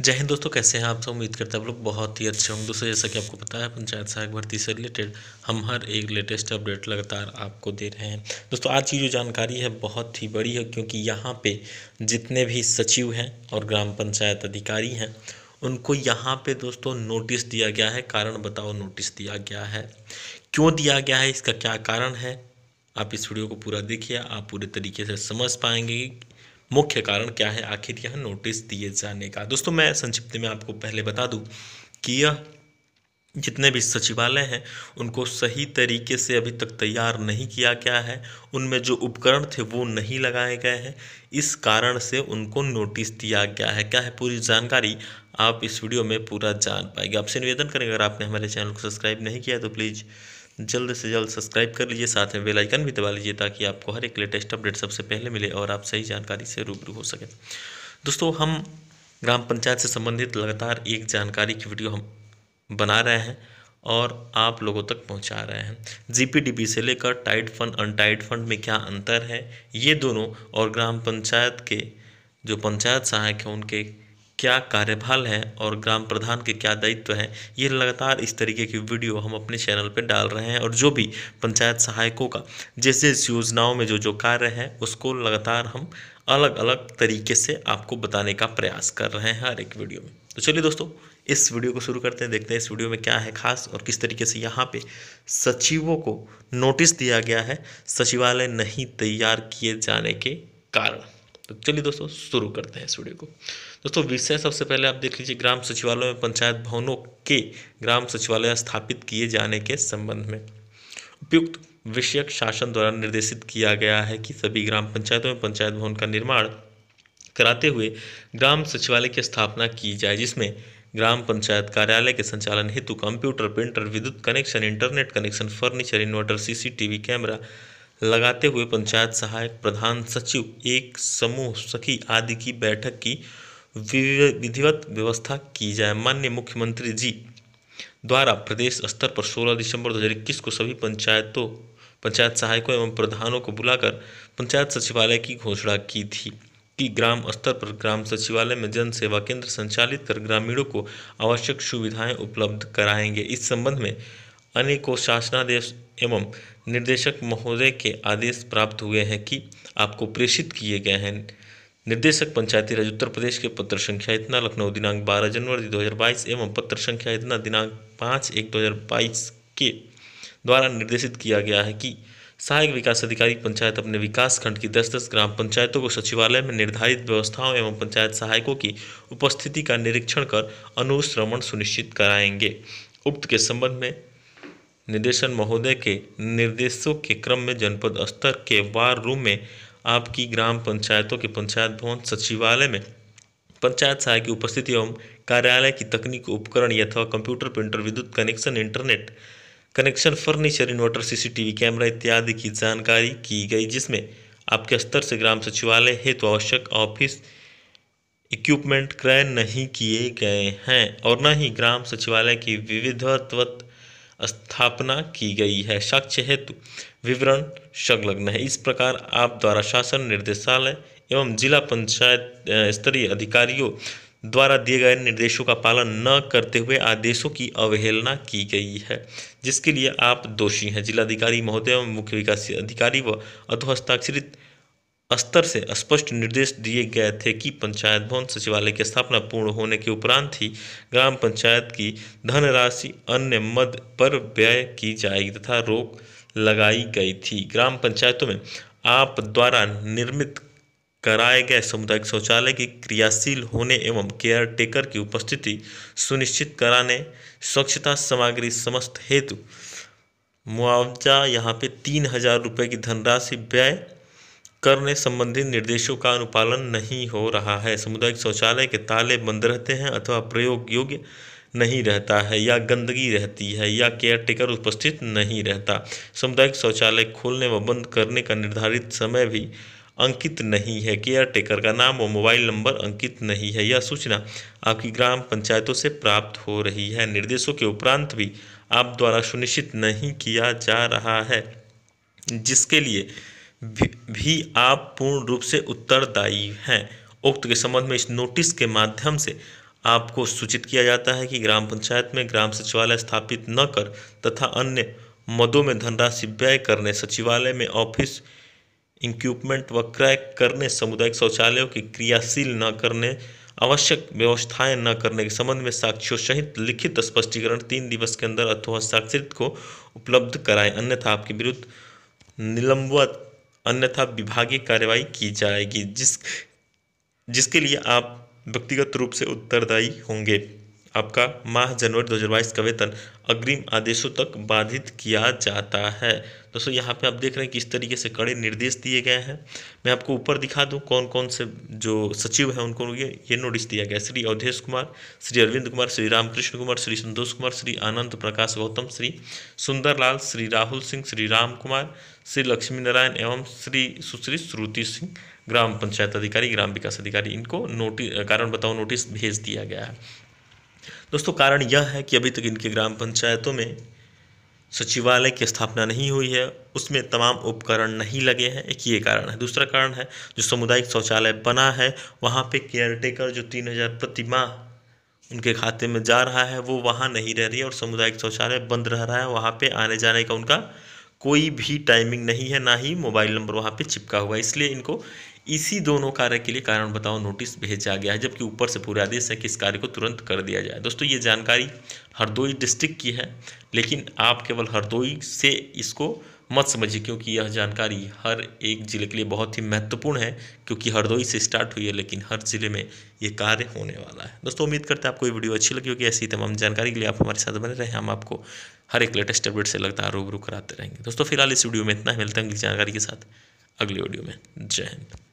जय हिंद दोस्तों कैसे हैं आप सब उम्मीद करते हैं आप लोग बहुत ही अच्छे होंगे दोस्तों जैसा कि आपको पता है पंचायत सहायक भर्ती से रिलेटेड हम हर एक लेटेस्ट अपडेट लगातार आपको दे रहे हैं दोस्तों आज की जो जानकारी है बहुत ही बड़ी है क्योंकि यहाँ पे जितने भी सचिव हैं और ग्राम पंचायत अधिकारी हैं उनको यहाँ पे दोस्तों नोटिस दिया गया है कारण बताओ नोटिस दिया गया है क्यों दिया गया है इसका क्या कारण है आप इस वीडियो को पूरा देखिए आप पूरे तरीके से समझ पाएंगे मुख्य कारण क्या है आखिर यह नोटिस दिए जाने का दोस्तों मैं संक्षिप्त में आपको पहले बता दूं कि यह जितने भी सचिवालय हैं उनको सही तरीके से अभी तक तैयार नहीं किया गया है उनमें जो उपकरण थे वो नहीं लगाए गए हैं इस कारण से उनको नोटिस दिया गया है क्या है पूरी जानकारी आप इस वीडियो में पूरा जान पाएंगे आपसे निवेदन करेंगे अगर आपने हमारे चैनल को सब्सक्राइब नहीं किया तो प्लीज़ जल्द से जल्द सब्सक्राइब कर लीजिए साथ में बेल आइकन भी दबा लीजिए ताकि आपको हर एक लेटेस्ट अपडेट सबसे पहले मिले और आप सही जानकारी से रूबरू हो सकें दोस्तों हम ग्राम पंचायत से संबंधित लगातार एक जानकारी की वीडियो हम बना रहे हैं और आप लोगों तक पहुंचा रहे हैं जीपीडीपी से लेकर टाइड फंड अनटाइड फंड में क्या अंतर है ये दोनों और ग्राम पंचायत के जो पंचायत सहायक हैं उनके क्या कार्यभाल है और ग्राम प्रधान के क्या दायित्व हैं ये लगातार इस तरीके की वीडियो हम अपने चैनल पर डाल रहे हैं और जो भी पंचायत सहायकों का जिस जिस योजनाओं में जो जो कार्य है उसको लगातार हम अलग अलग तरीके से आपको बताने का प्रयास कर रहे हैं हर एक वीडियो में तो चलिए दोस्तों इस वीडियो को शुरू करते हैं देखते हैं इस वीडियो में क्या है खास और किस तरीके से यहाँ पे सचिवों को नोटिस दिया गया है सचिवालय नहीं तैयार किए जाने के कारण तो चलिए दोस्तों शुरू करते हैं इस वीडियो को दोस्तों विषय सबसे पहले आप देख लीजिए ग्राम सचिवालय में पंचायत भवनों के ग्राम सचिवालय स्थापित किए जाने के संबंध में उपयुक्त विषयक शासन द्वारा निर्देशित किया गया है कि सभी ग्राम पंचायतों में पंचायत भवन का निर्माण कराते हुए ग्राम सचिवालय की स्थापना की जाए जिसमें ग्राम पंचायत कार्यालय के संचालन हेतु कंप्यूटर प्रिंटर विद्युत connection internet connection furniture inverter CCTV camera लगाते हुए पंचायत सहायक प्रधान सचिव एक समूह सखी आदि की बैठक की विधिवत व्यवस्था की जाए माननीय मुख्यमंत्री जी द्वारा प्रदेश स्तर पर 16 दिसंबर 2021 को सभी पंचायतों पंचायत सहायकों एवं प्रधानों को बुलाकर पंचायत सचिवालय की घोषणा की थी कि ग्राम स्तर पर ग्राम सचिवालय में जन सेवा केंद्र संचालित कर ग्रामीणों को आवश्यक सुविधाएं उपलब्ध कराएंगे इस संबंध में अनेकों शासनादेश एवं निर्देशक महोदय के आदेश प्राप्त हुए हैं कि आपको प्रेषित किए गए हैं निर्देशक पंचायती राज उत्तर प्रदेश के पत्र संख्या इतना लखनऊ दिनांक 12 जनवरी 2022 एवं पत्र संख्या इतना दिनांक 5 एक 2022 के द्वारा निर्देशित किया गया है कि सहायक विकास अधिकारी पंचायत अपने विकास खंड की दस दस ग्राम पंचायतों को सचिवालय में निर्धारित व्यवस्थाओं एवं पंचायत सहायकों की उपस्थिति का निरीक्षण कर अनुश्रवण सुनिश्चित कराएंगे उक्त के संबंध में निदेशन महोदय के निर्देशों के क्रम में जनपद स्तर के वार रूम में आपकी ग्राम पंचायतों के पंचायत भवन सचिवालय में पंचायत सहायक की उपस्थिति एवं कार्यालय की तकनीक उपकरण यथा कंप्यूटर प्रिंटर विद्युत connection internet connection furniture inverter CCTV camera इत्यादि की जानकारी की गई जिसमें आपके स्तर से ग्राम सचिवालय हेतु तो आवश्यक ऑफिस इक्विपमेंट क्रय नहीं किए गए हैं और न ही ग्राम सचिवालय की विविधत्वत स्थापना की गई है साक्ष्य हेतु विवरण संलग्न है इस प्रकार आप द्वारा शासन निर्देशालय एवं जिला पंचायत स्तरीय अधिकारियों द्वारा दिए गए निर्देशों का पालन न करते हुए आदेशों की अवहेलना की गई है जिसके लिए आप दोषी हैं जिलाधिकारी महोदय एवं मुख्य विकास अधिकारी व अधोहस्ताक्षरित स्तर से स्पष्ट निर्देश दिए गए थे कि पंचायत भवन सचिवालय की स्थापना पूर्ण होने के उपरांत ही ग्राम पंचायत की धनराशि अन्य मद पर व्यय की जाएगी तथा रोक लगाई गई थी ग्राम पंचायतों में आप द्वारा निर्मित कराए गए सामुदायिक शौचालय के क्रियाशील होने एवं केयर टेकर की उपस्थिति सुनिश्चित कराने स्वच्छता सामग्री समस्त हेतु मुआवजा यहाँ पे तीन हजार रुपये की धनराशि व्यय करने संबंधी निर्देशों का अनुपालन नहीं हो रहा है सामुदायिक शौचालय के ताले बंद रहते हैं अथवा प्रयोग योग्य नहीं रहता है या गंदगी रहती है या केयर टेकर उपस्थित नहीं रहता सामुदायिक शौचालय खोलने व बंद करने का निर्धारित समय भी अंकित नहीं है केयर टेकर का नाम व मोबाइल नंबर अंकित नहीं है यह सूचना आपकी ग्राम पंचायतों से प्राप्त हो रही है निर्देशों के उपरांत भी आप द्वारा सुनिश्चित नहीं किया जा रहा है जिसके लिए भी आप पूर्ण रूप से उत्तरदायी हैं उक्त के संबंध में इस नोटिस के माध्यम से आपको सूचित किया जाता है कि ग्राम पंचायत में ग्राम सचिवालय स्थापित न कर तथा अन्य मदों में धनराशि व्यय करने सचिवालय में ऑफिस इक्विपमेंट व क्रय करने सामुदायिक शौचालयों की क्रियाशील न करने आवश्यक व्यवस्थाएं न करने के संबंध में साक्ष्यों सहित लिखित स्पष्टीकरण तीन दिवस के अंदर अथवा साक्षरित को उपलब्ध कराएं अन्यथा आपके विरुद्ध निलंबत अन्यथा विभागीय कार्रवाई की जाएगी जिस जिसके लिए आप व्यक्तिगत रूप से उत्तरदायी होंगे आपका माह जनवरी 2022 का वेतन अग्रिम आदेशों तक बाधित किया जाता है दोस्तों यहाँ पे आप देख रहे हैं किस तरीके से कड़े निर्देश दिए गए हैं मैं आपको ऊपर दिखा दूँ कौन कौन से जो सचिव हैं उनको ये ये नोटिस दिया गया श्री अवधेश कुमार श्री अरविंद कुमार श्री रामकृष्ण कुमार श्री संतोष कुमार श्री आनंद प्रकाश गौतम श्री सुंदरलाल श्री राहुल सिंह श्री राम कुमार श्री लक्ष्मी नारायण एवं श्री सुश्री श्रुति सिंह ग्राम पंचायत अधिकारी ग्राम विकास अधिकारी इनको नोटिस कारण बताओ नोटिस भेज दिया गया है दोस्तों कारण यह है कि अभी तक इनके ग्राम पंचायतों में सचिवालय की स्थापना नहीं हुई है उसमें तमाम उपकरण नहीं लगे हैं एक ये कारण है दूसरा कारण है जो सामुदायिक शौचालय बना है वहाँ पे केयरटेकर जो तीन हज़ार प्रति माह उनके खाते में जा रहा है वो वहाँ नहीं रह रही है और सामुदायिक शौचालय बंद रह रहा है वहाँ पे आने जाने का उनका कोई भी टाइमिंग नहीं है ना ही मोबाइल नंबर वहाँ पे चिपका हुआ है इसलिए इनको इसी दोनों कार्य के लिए कारण बताओ नोटिस भेजा गया है जबकि ऊपर से पूरा आदेश है कि इस कार्य को तुरंत कर दिया जाए दोस्तों ये जानकारी हरदोई डिस्ट्रिक्ट की है लेकिन आप केवल हरदोई से इसको मत समझिए क्योंकि यह जानकारी हर एक ज़िले के लिए बहुत ही महत्वपूर्ण है क्योंकि हरदोई से स्टार्ट हुई है लेकिन हर ज़िले में ये कार्य होने वाला है दोस्तों उम्मीद करते हैं आपको ये वीडियो अच्छी लगी होगी ऐसी तमाम जानकारी के लिए आप हमारे साथ बने रहें हम आपको हर एक लेटेस्ट अपडेट से लगातार रूबरू कराते रहेंगे दोस्तों फिलहाल इस वीडियो में इतना ही मिलता है अगली जानकारी के साथ अगली वीडियो में जय हिंद